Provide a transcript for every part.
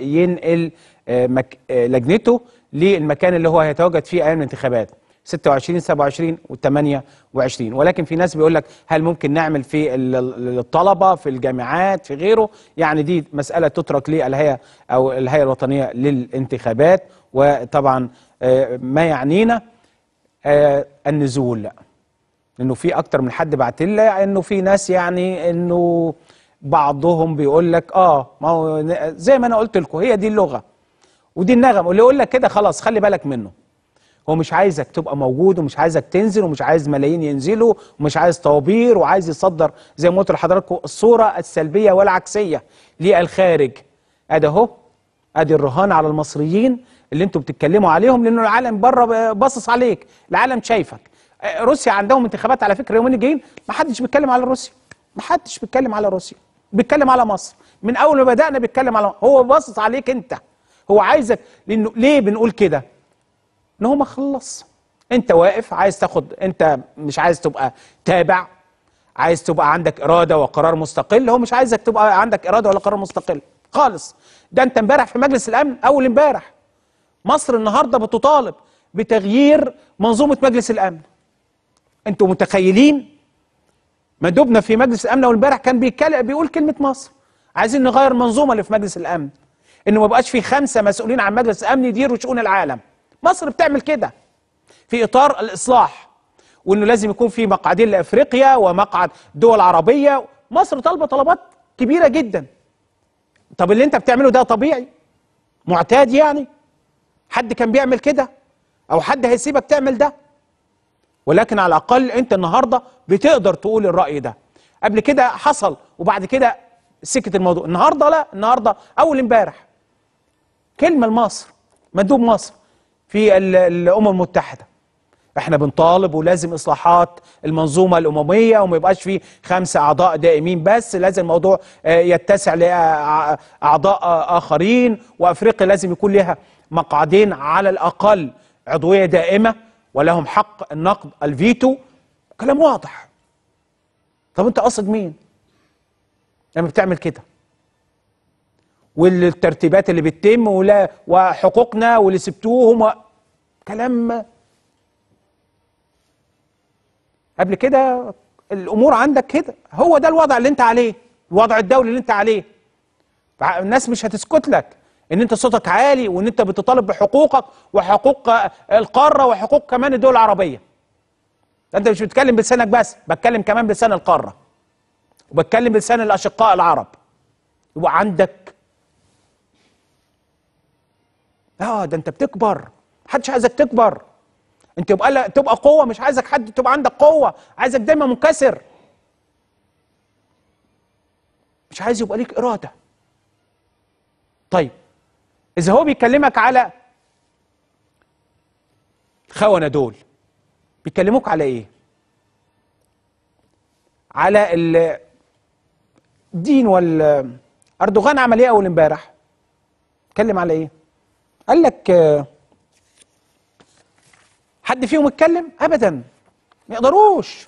ينقل آه، آه، لجنته للمكان اللي هو هيتواجد فيه ايام الانتخابات 26 27 و28 ولكن في ناس بيقول لك هل ممكن نعمل في الطلبه في الجامعات في غيره يعني دي مساله تترك للهيئه او الهيئه الوطنيه للانتخابات وطبعا آه، ما يعنينا النزول لانه في اكتر من حد بعت لنا انه في ناس يعني انه بعضهم بيقول لك اه ما هو زي ما انا قلت لكم هي دي اللغه ودي النغم واللي يقول لك كده خلاص خلي بالك منه هو مش عايزك تبقى موجود ومش عايزك تنزل ومش عايز ملايين ينزلوا ومش عايز طوابير وعايز يصدر زي ما قلت لحضراتكم الصوره السلبيه والعكسيه للخارج ادي اهو ادي الرهان على المصريين اللي انتوا بتتكلموا عليهم لانه العالم بره باصص عليك العالم شايفك آه، روسيا عندهم انتخابات على فكره يومين جايين ما حدش بيتكلم على روسيا ما حدش بيتكلم على روسيا بيتكلم على مصر من اول ما بدانا بيتكلم على هو باصص عليك انت هو عايزك لانه ليه بنقول كده ان هو ما خلص انت واقف عايز تاخد انت مش عايز تبقى تابع عايز تبقى عندك اراده وقرار مستقل هو مش عايزك تبقى عندك اراده ولا قرار مستقل خالص ده انت امبارح في مجلس الامن اول امبارح مصر النهارده بتطالب بتغيير منظومه مجلس الامن انتوا متخيلين ما دوبنا في مجلس الامن امبارح كان بيتكلم بيقول كلمه مصر عايزين نغير المنظومه اللي في مجلس الامن انه ما بقاش في خمسه مسؤولين عن مجلس الامن يديروا شؤون العالم مصر بتعمل كده في اطار الاصلاح وانه لازم يكون في مقعدين لافريقيا ومقعد دول عربيه مصر طالبه طلبات كبيره جدا طب اللي انت بتعمله ده طبيعي معتاد يعني حد كان بيعمل كده او حد هيسيبك تعمل ده ولكن على الأقل أنت النهاردة بتقدر تقول الرأي ده قبل كده حصل وبعد كده سكت الموضوع النهاردة لا النهاردة أول امبارح كلمة لمصر مندوب مصر في الأمم المتحدة احنا بنطالب ولازم اصلاحات المنظومه الامميه وما يبقاش في خمسه اعضاء دائمين بس لازم الموضوع آه، يتسع لاعضاء آه، آه، اخرين وافريقيا لازم يكون لها مقعدين على الاقل عضويه دائمه ولهم حق النقد الفيتو كلام واضح طب انت قصد مين لما بتعمل كده والترتيبات اللي بتتم ولا وحقوقنا واللي سبتوهم و... كلام قبل كده الامور عندك كده هو ده الوضع اللي انت عليه الوضع الدولي اللي انت عليه الناس مش هتسكت لك ان انت صوتك عالي وان انت بتطالب بحقوقك وحقوق القاره وحقوق كمان الدول العربيه انت مش بتتكلم بلسانك بس بتكلم كمان بلسان القاره وبتكلم بلسان الاشقاء العرب يبقى عندك اه ده انت بتكبر محدش عايزك تكبر انت يبقى لا تبقى قوه مش عايزك حد تبقى عندك قوه عايزك دايما منكسر مش عايز يبقى ليك اراده طيب إذا هو بيكلمك على خونة دول بيكلموك على إيه؟ على الدين وال أردوغان عمل إيه أول إمبارح؟ اتكلم على إيه؟ قال لك حد فيهم اتكلم؟ أبدا ما يقدروش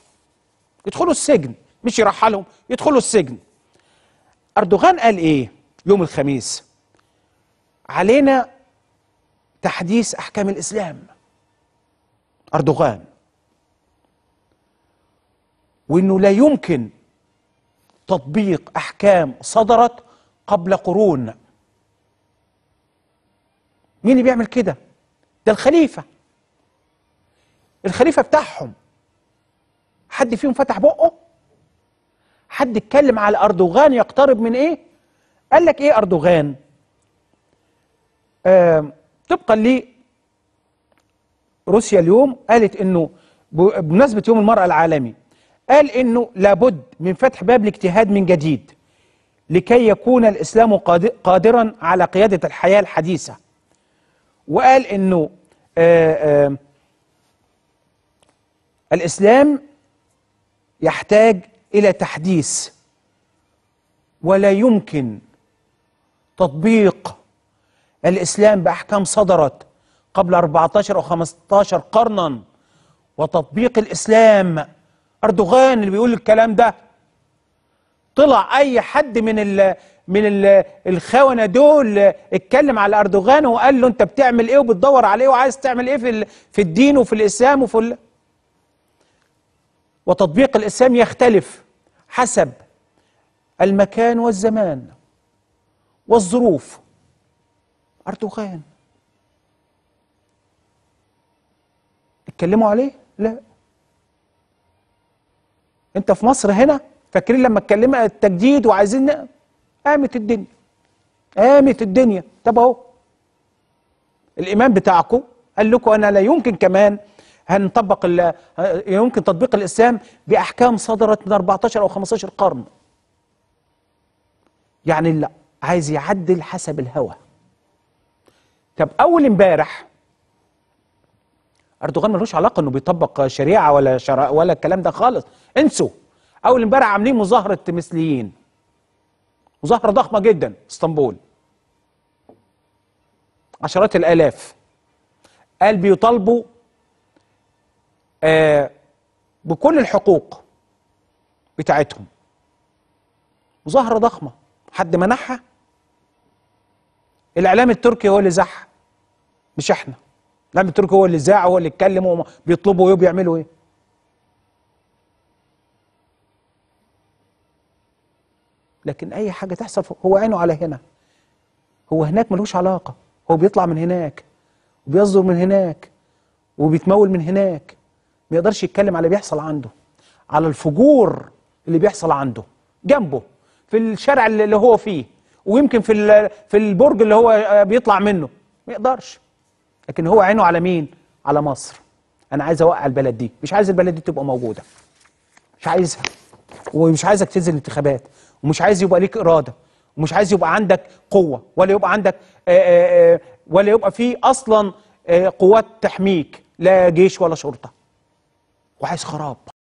يدخلوا السجن مش يرحلهم يدخلوا السجن أردوغان قال إيه يوم الخميس؟ علينا تحديث احكام الاسلام اردوغان وانه لا يمكن تطبيق احكام صدرت قبل قرون مين اللي بيعمل كده ده الخليفه الخليفه بتاعهم حد فيهم فتح بقه حد اتكلم على اردوغان يقترب من ايه قال لك ايه اردوغان طبقا روسيا اليوم قالت انه بمناسبه يوم المراه العالمي قال انه لابد من فتح باب الاجتهاد من جديد لكي يكون الاسلام قادرا على قياده الحياه الحديثه وقال انه الاسلام يحتاج الى تحديث ولا يمكن تطبيق الإسلام بأحكام صدرت قبل 14 أو 15 قرنا وتطبيق الإسلام أردوغان اللي بيقول الكلام ده طلع أي حد من الـ من الـ الخونة دول اتكلم على أردوغان وقال له أنت بتعمل إيه وبتدور على إيه وعايز تعمل إيه في, في الدين وفي الإسلام وفي ال... وتطبيق الإسلام يختلف حسب المكان والزمان والظروف أردوغان اتكلموا عليه؟ لا انت في مصر هنا فاكرين لما اتكلمنا التجديد وعايزين قامت الدنيا قامت الدنيا طب اهو الامام بتاعكم قال لكم انا لا يمكن كمان هنطبق ال... يمكن تطبيق الاسلام باحكام صدرت من 14 او 15 قرن يعني لا عايز يعدل حسب الهوى طب اول امبارح اردوغان ملوش علاقه انه بيطبق شريعه ولا شرع ولا الكلام ده خالص انسوا اول امبارح عاملين مظاهره مثليين مظاهره ضخمه جدا اسطنبول عشرات الالاف قال بيطالبوا آه بكل الحقوق بتاعتهم مظاهره ضخمه حد منحها الاعلام التركي هو اللي زح مش احنا الاعلام التركي هو اللي زاع هو اللي اتكلم وبيطلبوا بيطلبوا ايه وبيعملوا ايه لكن اي حاجه تحصل هو عينه على هنا هو هناك ملوش علاقه هو بيطلع من هناك وبيصدر من هناك وبيتمول من هناك ما يقدرش يتكلم على اللي بيحصل عنده على الفجور اللي بيحصل عنده جنبه في الشارع اللي هو فيه ويمكن في في البرج اللي هو آه، بيطلع منه ما يقدرش لكن هو عينه على مين على مصر انا عايز اوقع البلد دي مش عايز البلد دي تبقى موجوده مش عايزها ومش عايزك تنزل الانتخابات ومش عايز يبقى ليك اراده ومش عايز يبقى عندك قوه ولا يبقى عندك آآ آه، آآ آه، ولا يبقى في اصلا قوات تحميك لا جيش ولا شرطه وعايز خراب